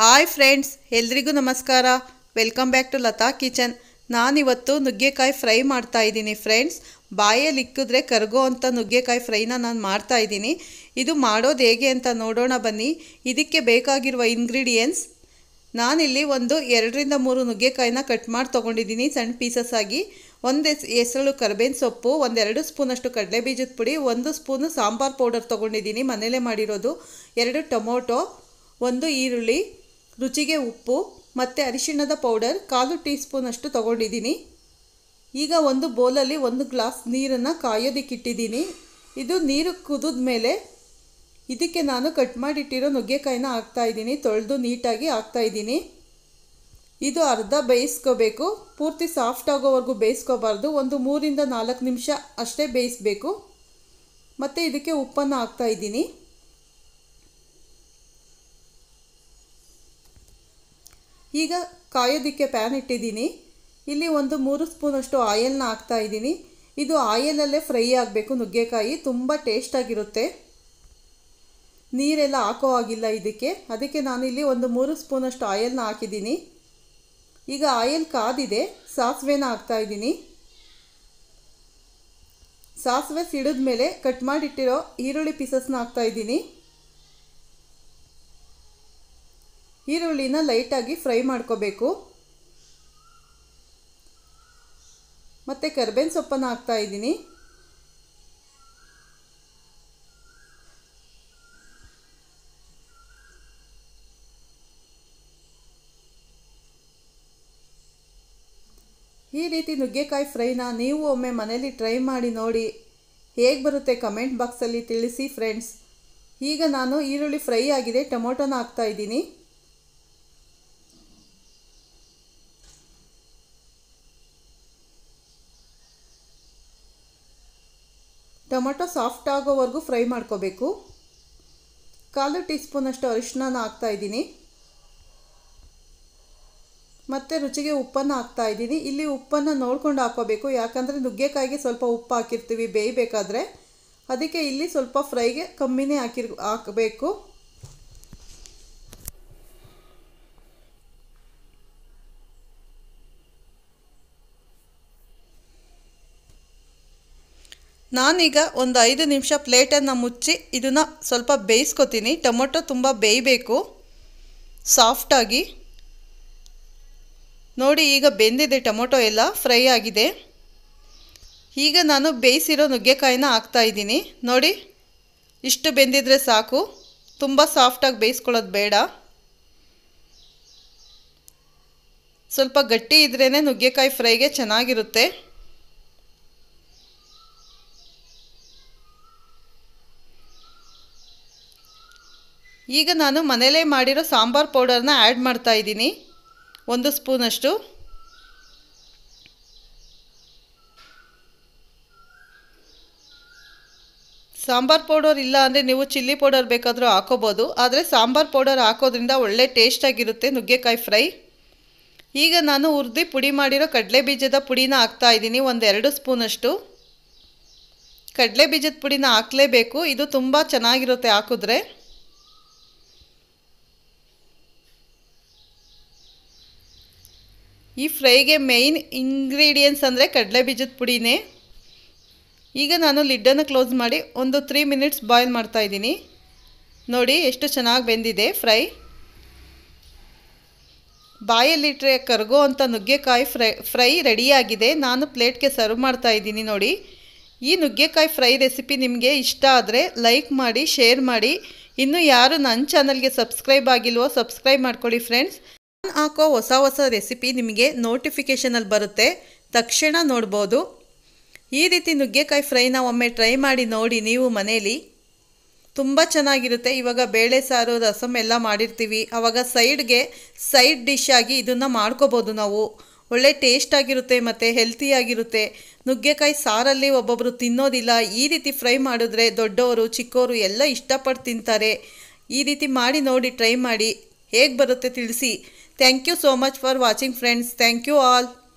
Hi friends ಎಲ್ರಿಗೂ ನಮಸ್ಕಾರ welcome back to Latha kitchen ನಾನಿವತ್ತು ನುಗ್ಗೆಕಾಯಿ ಫ್ರೈ ಮಾಡ್ತಾ ಇದ್ದೀನಿ ಫ್ರೆಂಡ್ಸ್ ಬಾಯಲ್ಲಿ ಇಕ್ಕಿದ್ರೆ ಕರಗೋ ಅಂತ ನುಗ್ಗೆಕಾಯಿ ಫ್ರೈನ ನಾನು ಮಾಡ್ತಾ ಇದ್ದೀನಿ ಇದು ಮಾಡೋದು ಹೇಗೆ ಅಂತ ನೋಡೋಣ ಬನ್ನಿ ಇದಕ್ಕೆ ಬೇಕಾಗಿರುವ ಇಂಗ್ರೀಡಿಯೆಂಟ್ಸ್ ನಾನಿಲ್ಲಿ ಒಂದು ಎರಡರಿಂದ ಮೂರು ನುಗ್ಗೆಕಾಯಿನ ಕಟ್ ಮಾಡಿ ತೊಗೊಂಡಿದ್ದೀನಿ ಸಣ್ಣ ಪೀಸಸ್ ಆಗಿ ಒಂದು ಹೆಸರು ಕರ್ಬೇವಿನ ಸೊಪ್ಪು ಒಂದೆರಡು ಸ್ಪೂನಷ್ಟು ಕಡಲೆ ಬೀಜದ ಪುಡಿ ಒಂದು ಸ್ಪೂನು ಸಾಂಬಾರ್ ಪೌಡರ್ ತೊಗೊಂಡಿದ್ದೀನಿ ಮನೇಲೆ ಮಾಡಿರೋದು ಎರಡು ಟೊಮೊಟೊ ಒಂದು ಈರುಳ್ಳಿ ರುಚಿಗೆ ಉಪ್ಪು ಮತ್ತು ಅರಿಶಿಣದ ಪೌಡರ್ ಕಾಲು ಟೀ ಸ್ಪೂನಷ್ಟು ತೊಗೊಂಡಿದ್ದೀನಿ ಈಗ ಒಂದು ಬೌಲಲ್ಲಿ ಒಂದು ಗ್ಲಾಸ್ ನೀರನ್ನು ಕಾಯೋದಕ್ಕಿಟ್ಟಿದ್ದೀನಿ ಇದು ನೀರು ಕುದಿದ ಮೇಲೆ ಇದಕ್ಕೆ ನಾನು ಕಟ್ ಮಾಡಿಟ್ಟಿರೋ ನುಗ್ಗೆಕಾಯಿನ ಹಾಕ್ತಾಯಿದ್ದೀನಿ ತೊಳೆದು ನೀಟಾಗಿ ಹಾಕ್ತಾಯಿದ್ದೀನಿ ಇದು ಅರ್ಧ ಬೇಯಿಸ್ಕೋಬೇಕು ಪೂರ್ತಿ ಸಾಫ್ಟ್ ಆಗೋವರೆಗೂ ಬೇಯಿಸ್ಕೋಬಾರ್ದು ಒಂದು ಮೂರಿಂದ ನಾಲ್ಕು ನಿಮಿಷ ಅಷ್ಟೇ ಬೇಯಿಸಬೇಕು ಮತ್ತು ಇದಕ್ಕೆ ಉಪ್ಪನ್ನು ಹಾಕ್ತಾಯಿದ್ದೀನಿ ಈಗ ಕಾಯೋದಕ್ಕೆ ಪ್ಯಾನ್ ಇಟ್ಟಿದ್ದೀನಿ ಇಲ್ಲಿ ಒಂದು ಮೂರು ಸ್ಪೂನಷ್ಟು ಆಯಿಲ್ನ ಹಾಕ್ತಾ ಇದ್ದೀನಿ ಇದು ಆಯಿಲಲ್ಲೇ ಫ್ರೈ ಆಗಬೇಕು ನುಗ್ಗೆಕಾಯಿ ತುಂಬ ಟೇಸ್ಟಾಗಿರುತ್ತೆ ನೀರೆಲ್ಲ ಹಾಕೋ ಆಗಿಲ್ಲ ಇದಕ್ಕೆ ಅದಕ್ಕೆ ನಾನು ಇಲ್ಲಿ ಒಂದು ಮೂರು ಸ್ಪೂನಷ್ಟು ಆಯಿಲ್ನ ಹಾಕಿದ್ದೀನಿ ಈಗ ಆಯಿಲ್ ಕಾದಿದೆ ಸಾಸಿವೆನ ಹಾಕ್ತಾಯಿದ್ದೀನಿ ಸಾಸಿವೆ ಸಿಡಿದ ಮೇಲೆ ಕಟ್ ಮಾಡಿಟ್ಟಿರೋ ಈರುಳ್ಳಿ ಪೀಸಸ್ನ ಹಾಕ್ತಾಯಿದ್ದೀನಿ ಈರುಳ್ಳಿನ ಲೈಟಾಗಿ ಫ್ರೈ ಮಾಡ್ಕೋಬೇಕು ಮತ್ತು ಕರ್ಬೇನ್ ಸೊಪ್ಪನ್ನು ಹಾಕ್ತಾ ಇದ್ದೀನಿ ಈ ರೀತಿ ನುಗ್ಗೆಕಾಯಿ ಫ್ರೈನ ನೀವು ಒಮ್ಮೆ ಮನೇಲಿ ಟ್ರೈ ಮಾಡಿ ನೋಡಿ ಹೇಗೆ ಬರುತ್ತೆ ಕಮೆಂಟ್ ಬಾಕ್ಸಲ್ಲಿ ತಿಳಿಸಿ ಫ್ರೆಂಡ್ಸ್ ಈಗ ನಾನು ಈರುಳ್ಳಿ ಫ್ರೈ ಆಗಿದೆ ಟೊಮೊಟೊನ ಹಾಕ್ತಾ ಇದ್ದೀನಿ ಟೊಮೆಟೊ ಸಾಫ್ಟ್ ಆಗೋವರೆಗೂ ಫ್ರೈ ಮಾಡ್ಕೋಬೇಕು ಕಾಲು ಟೀ ಸ್ಪೂನಷ್ಟು ಅರಿಶಿನ ಇದ್ದೀನಿ ಮತ್ತು ರುಚಿಗೆ ಉಪ್ಪನ್ನು ಇದ್ದೀನಿ ಇಲ್ಲಿ ಉಪ್ಪನ್ನು ನೋಡ್ಕೊಂಡು ಹಾಕೋಬೇಕು ಯಾಕಂದರೆ ನುಗ್ಗೆಕಾಯಿಗೆ ಸ್ವಲ್ಪ ಉಪ್ಪು ಹಾಕಿರ್ತೀವಿ ಬೇಯಬೇಕಾದ್ರೆ ಅದಕ್ಕೆ ಇಲ್ಲಿ ಸ್ವಲ್ಪ ಫ್ರೈಗೆ ಕಮ್ಮಿನೇ ಹಾಕಿರ್ ಹಾಕಬೇಕು ನಾನೀಗ ಒಂದು ಐದು ನಿಮಿಷ ಪ್ಲೇಟನ್ನು ಮುಚ್ಚಿ ಇದನ್ನು ಸ್ವಲ್ಪ ಬೇಯಿಸ್ಕೊತೀನಿ ಟೊಮೊಟೊ ತುಂಬ ಬೇಯಬೇಕು ಸಾಫ್ಟಾಗಿ ನೋಡಿ ಈಗ ಬೆಂದಿದೆ ಟೊಮೊಟೊ ಎಲ್ಲ ಫ್ರೈ ಆಗಿದೆ ಈಗ ನಾನು ಬೇಯಿಸಿರೋ ನುಗ್ಗೆಕಾಯಿನ ಹಾಕ್ತಾಯಿದ್ದೀನಿ ನೋಡಿ ಇಷ್ಟು ಬೆಂದಿದ್ರೆ ಸಾಕು ತುಂಬ ಸಾಫ್ಟಾಗಿ ಬೇಯಿಸ್ಕೊಳ್ಳೋದು ಬೇಡ ಸ್ವಲ್ಪ ಗಟ್ಟಿ ಇದ್ರೇ ನುಗ್ಗೆಕಾಯಿ ಫ್ರೈಗೆ ಚೆನ್ನಾಗಿರುತ್ತೆ ಈಗ ನಾನು ಮನೇಲೇ ಮಾಡಿರೋ ಸಾಂಬಾರ್ ಪೌಡರ್ನ ಆ್ಯಡ್ ಮಾಡ್ತಾ ಇದ್ದೀನಿ ಒಂದು ಸ್ಪೂನಷ್ಟು ಸಾಂಬಾರ್ ಪೌಡರ್ ಇಲ್ಲ ಅಂದರೆ ನೀವು ಚಿಲ್ಲಿ ಪೌಡರ್ ಬೇಕಾದರೂ ಹಾಕೋಬೋದು ಆದರೆ ಸಾಂಬಾರ್ ಪೌಡರ್ ಹಾಕೋದ್ರಿಂದ ಒಳ್ಳೆ ಟೇಸ್ಟಾಗಿರುತ್ತೆ ನುಗ್ಗೆಕಾಯಿ ಫ್ರೈ ಈಗ ನಾನು ಹುರಿದು ಪುಡಿ ಮಾಡಿರೋ ಕಡಲೆ ಬೀಜದ ಪುಡಿನ ಹಾಕ್ತಾ ಇದ್ದೀನಿ ಒಂದೆರಡು ಸ್ಪೂನಷ್ಟು ಕಡಲೆ ಬೀಜದ ಪುಡಿನ ಹಾಕಲೇಬೇಕು ಇದು ತುಂಬ ಚೆನ್ನಾಗಿರುತ್ತೆ ಹಾಕಿದ್ರೆ ಈ ಫ್ರೈಗೆ ಮೇಯ್ನ್ ಇಂಗ್ರೀಡಿಯೆಂಟ್ಸ್ ಅಂದರೆ ಕಡಲೆ ಬೀಜದ ಪುಡಿನೇ ಈಗ ನಾನು ಲಿಡ್ಡನ್ನು ಕ್ಲೋಸ್ ಮಾಡಿ ಒಂದು ತ್ರೀ ಮಿನಿಟ್ಸ್ ಬಾಯ್ಲ್ ಮಾಡ್ತಾ ಇದ್ದೀನಿ ನೋಡಿ ಎಷ್ಟು ಚೆನ್ನಾಗಿ ಬೆಂದಿದೆ ಫ್ರೈ ಬಾಯಲ್ಲಿಟ್ಟರೆ ಕರ್ಗೋ ಅಂತ ನುಗ್ಗೆಕಾಯಿ ಫ್ರೈ ಫ್ರೈ ರೆಡಿಯಾಗಿದೆ ನಾನು ಪ್ಲೇಟ್ಗೆ ಸರ್ವ್ ಮಾಡ್ತಾ ಇದ್ದೀನಿ ನೋಡಿ ಈ ನುಗ್ಗೆಕಾಯಿ ಫ್ರೈ ರೆಸಿಪಿ ನಿಮಗೆ ಇಷ್ಟ ಆದರೆ ಲೈಕ್ ಮಾಡಿ ಶೇರ್ ಮಾಡಿ ಇನ್ನು ಯಾರು ನನ್ನ ಚಾನಲ್ಗೆ ಸಬ್ಸ್ಕ್ರೈಬ್ ಆಗಿಲ್ವೋ ಸಬ್ಸ್ಕ್ರೈಬ್ ಮಾಡ್ಕೊಳ್ಳಿ ಫ್ರೆಂಡ್ಸ್ ಹಾಕೋ ಹೊಸ ಹೊಸ ರೆಸಿಪಿ ನಿಮಗೆ ನೋಟಿಫಿಕೇಷನಲ್ಲಿ ಬರುತ್ತೆ ತಕ್ಷಣ ನೋಡ್ಬೋದು ಈ ರೀತಿ ನುಗ್ಗೆಕಾಯಿ ಫ್ರೈನ ಒಮ್ಮೆ ಟ್ರೈ ಮಾಡಿ ನೋಡಿ ನೀವು ಮನೇಲಿ ತುಂಬ ಚೆನ್ನಾಗಿರುತ್ತೆ ಇವಾಗ ಬೇಳೆ ಸಾರು ರಸಮ್ ಎಲ್ಲ ಮಾಡಿರ್ತೀವಿ ಆವಾಗ ಸೈಡ್ಗೆ ಸೈಡ್ ಡಿಶ್ ಆಗಿ ಇದನ್ನು ಮಾಡ್ಕೋಬೋದು ನಾವು ಒಳ್ಳೆ ಟೇಸ್ಟ್ ಆಗಿರುತ್ತೆ ಮತ್ತು ಹೆಲ್ತಿಯಾಗಿರುತ್ತೆ ನುಗ್ಗೆಕಾಯಿ ಸಾರಲ್ಲಿ ಒಬ್ಬೊಬ್ಬರು ತಿನ್ನೋದಿಲ್ಲ ಈ ರೀತಿ ಫ್ರೈ ಮಾಡಿದ್ರೆ ದೊಡ್ಡವರು ಚಿಕ್ಕವರು ಎಲ್ಲ ಇಷ್ಟಪಟ್ಟು ತಿಂತಾರೆ ಈ ರೀತಿ ಮಾಡಿ ನೋಡಿ ಟ್ರೈ ಮಾಡಿ ಹೇಗೆ ಬರುತ್ತೆ ತಿಳಿಸಿ Thank you so much for watching friends. Thank you all.